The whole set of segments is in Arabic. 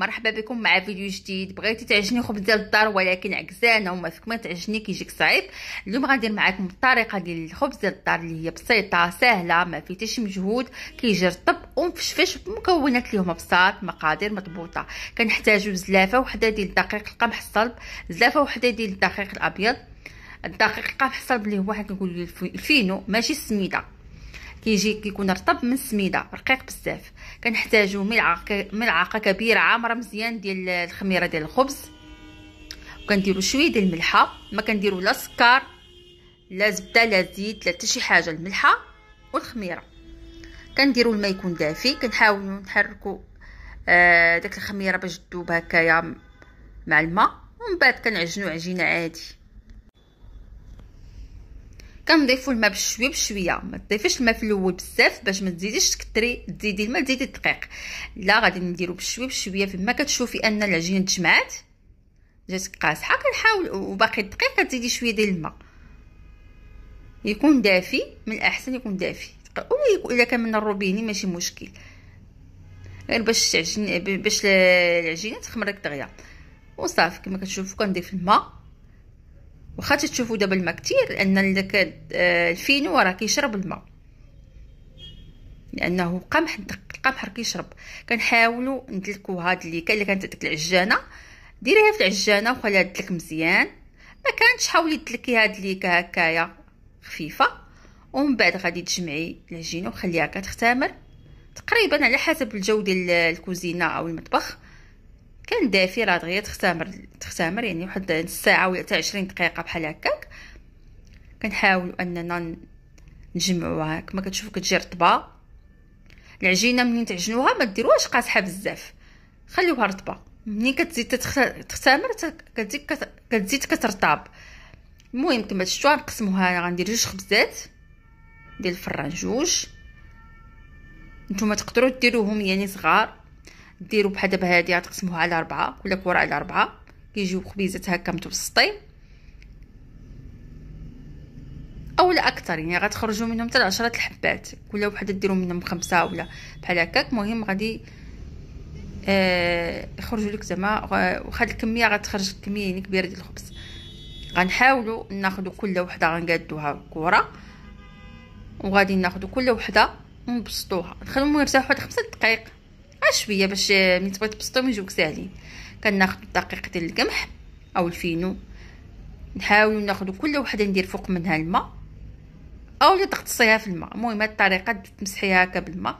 مرحبا بكم مع فيديو جديد بغيتي تعجني خبز ديال الدار ولكن عكسانه وما فيك ما تعجني كيجيك صعيب اليوم غندير معكم الطريقه ديال الخبز ديال الدار اللي هي بسيطه سهله ما شي مجهود كيجي رطب ومفشفش مكونات اللي هما بساط مقادير مضبوطه كنحتاجو زلافه وحده ديال الدقيق القمح الصلب زلافه وحده ديال الدقيق الابيض الدقيق القمح الصلب اللي هو واحد نقول الفينو ماشي السميده كيجي كيكون رطب من السميده رقيق بزاف كنحتاجو ملعقه ملعقه كبيره عامره مزيان ديال الخميره ديال الخبز وكنديروا شويه ديال الملحه ما كنديروا لا سكر لا زبده لا زيت لا حتى شي حاجه الملحه والخميره كنديروا الماء يكون دافي كنحاولوا نحركوا آه، داك الخميره باش تذوب هكايا مع الماء ومن بعد كنعجنوا عجينه عادي كنضيفوا الماء بشويه بشويه ما تضيفيش الماء في الاول بزاف باش ما تزيديش تكثري تزيدي الماء تزيدي الدقيق لا غادي نديرو بشويه بشويه فما كتشوفي ان العجينه تجمعات جات قاصحه كنحاول وباقي الدقيق كتزيدي شويه ديال الماء يكون دافي من الاحسن يكون دافي ولا الا كان من الروبيني ماشي مشكل غير باش تعجن باش العجينه تخمر دغيا وصافي كما كتشوفوا كنضيف الماء واخا تشوفوا دابا الماء كتير لان داك آه، الفينو راه كيشرب الماء لانه قمح القمح راه كيشرب كنحاولوا ندلكو هاد اللي كان كانت ديك العجانه ديريها في العجانه وخليها تدلك مزيان ما كانتش حاولي تدلكي هاد اللي هكايا خفيفه ومن بعد غادي تجمعي العجينه وخليها كتختمر تقريبا على حسب الجو ديال الكوزينه او المطبخ كان دافي راه دغيا تختمر تختمر يعني واحد الساعه ولا حتى 20 دقيقه بحال هكاك كنحاولوا اننا نجمعوها كما كتشوفوا كتجي رطبه العجينه منين تعجنوها ما ديروهاش قاصحه بزاف خليوها رطبه منين كتزيد تختمر كتزيد كتزيد كترطاب المهم كما شفتوا غنقسموها غندير جوج خبزات ديال الفران جوج نتوما تقدروا ديروهم يعني صغار ديروا بحال دابا هادي غتقسموها على ربعة كل كره على ربعة كيجيو خبيزات هكا متوسطين او لا اكثر يعني غتخرجوا منهم حتى 10 الحبات كل وحده ديروا منهم خمسه ولا بحال هكاك المهم غادي آه يخرجوا لك زعما واخا الكميه غتخرج كميه يعني كبيره ديال الخبز غنحاولوا ناخدو كل وحده غنقادوها كره وغادي ناخدو كل وحده ونبسطوها نخليهم يرتاحوا واحد 5 دقائق شويه باش آه، ملي تبغي تبسطو يجوك ساهلين كناخذ الدقيق ديال القمح او الفينو نحاول ناخذ كل وحده ندير فوق منها الماء اولا تغطسيها في الماء المهم هاد الطريقه تمسحيها هكا بالماء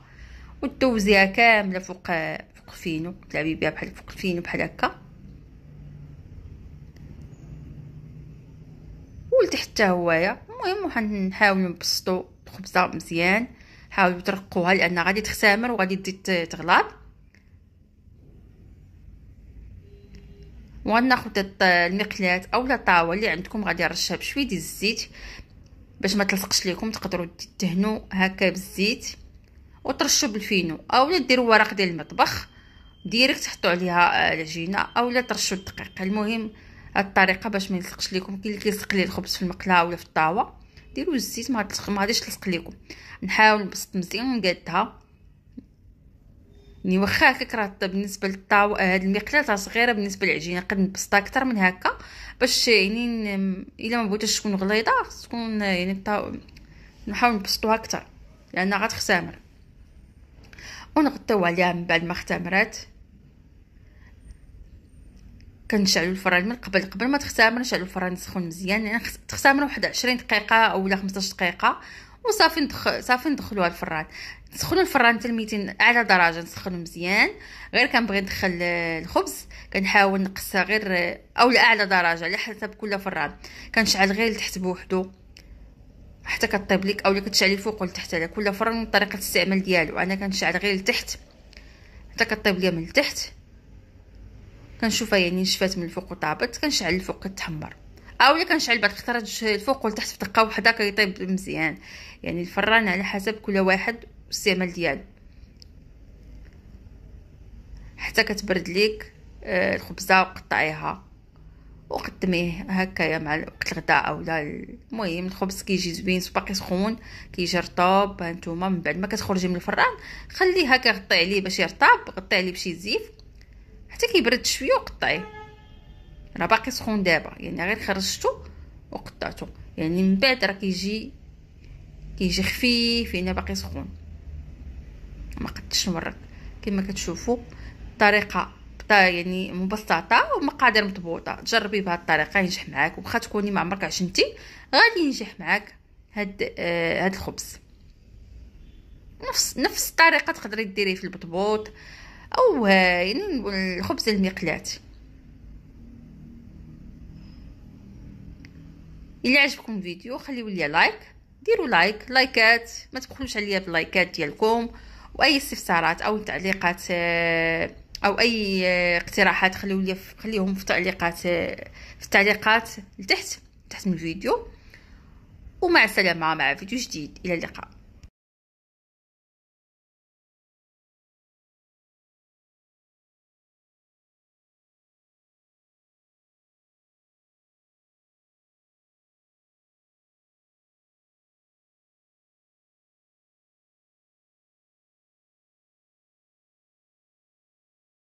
وتدوزيها كامله فوق آه، فوق الفينو تلعبي بها بحال فوق الفينو بحال هكا ولتحت حتى هوايا المهم وحنحاولوا نبسطو الخبزه مزيان حاولوا ترقوها لان غادي تختمر وغادي تزيد تغلط وغناخد المقلاه اولا طاوه اللي عندكم غادي نرشها بشويه ديال الزيت باش ما تلصقش ليكم تقدروا تدهنوا هكا بالزيت وترشوا بالفينو اولا ديروا ورق ديال المطبخ ديريكت تحطوا عليها آه، العجينه اولا ترشوا الدقيق المهم هاد الطريقه باش ما يلصقش ليكم كي اللي كيلصق لي الخبز في المقله ولا في الطاوه ديروا الزيت ما غاديش ما غاديش تلصق لكم نحاول نبسط مزيان نقادها يعني واخا هكاك راه بالنسبه للطاو هاد المقله راه صغيره بالنسبه للعجينه قد نبسطها اكثر من هكا باش يعني الا ما بغيتش تكون غليظه تكون يعني الطاو نحاول نبسطوها اكثر لانها غتختمر ونغطيو عليها من بعد ما اختمرات كنشعلو الفران من قبل قبل ما تختمر نشعلو الفران سخون مزيان يعني تختمر واحد 20 دقيقه اولا 15 دقيقه وصافي ندخل صافي ندخلوها الفران نسخنوا الفران حتى 200 على درجه نسخنوا مزيان غير كنبغي ندخل الخبز كنحاول نقصها غير او لاعلى درجه على حسب كل فران كنشعل غير لتحت بوحدو حتى كطيب ليك اولا كتشعلي الفوق ولتحت على كل فران طريقه الاستعمال ديالو انا كنشعل غير لتحت حتى كطيب ليا من التحت كنشوفها يعني نشفات من الفوق وطابت كنشعل الفوق كتحمر اولا كنشعل بعد خطرات الفوق والتحت في دقه واحده كيطيب مزيان يعني الفران على حسب كل واحد والاستعمال ديالو حتى كتبرد ليك آه، الخبزه وقطعيها وقدميه هكايا مع وقت الغداء اولا المهم الخبز كيجي زوين باقي سخون كيجي رطوب هانتوما من بعد ما كتخرجي من الفران خليه هكا غطي عليه باش يرطب غطي عليه بشي زيف حتى كيبرد شويه وقطعيه راه باقي سخون دابا يعني غير خرجته وقطعته يعني من بعد راه كيجي كيجي خفيف هنا يعني باقي سخون ما قدتش نورك كما كتشوفوا الطريقه يعني مبسطه ومقادير مضبوطه جربي بهذه الطريقه ينجح معاك وخا تكوني ما عمرك عشنتي غادي ينجح معاك هاد آه هاد الخبز نفس نفس الطريقه تقدري ديريه في البطبوط أو الخبز المقلات الى عجبكم الفيديو خليو لي لايك ديروا لايك لايكات ما تبخلوش عليا باللايكات ديالكم واي استفسارات او تعليقات او اي اقتراحات خليو لي خليهم في التعليقات في التعليقات لتحت تحت من الفيديو ومع السلامه مع فيديو جديد الى اللقاء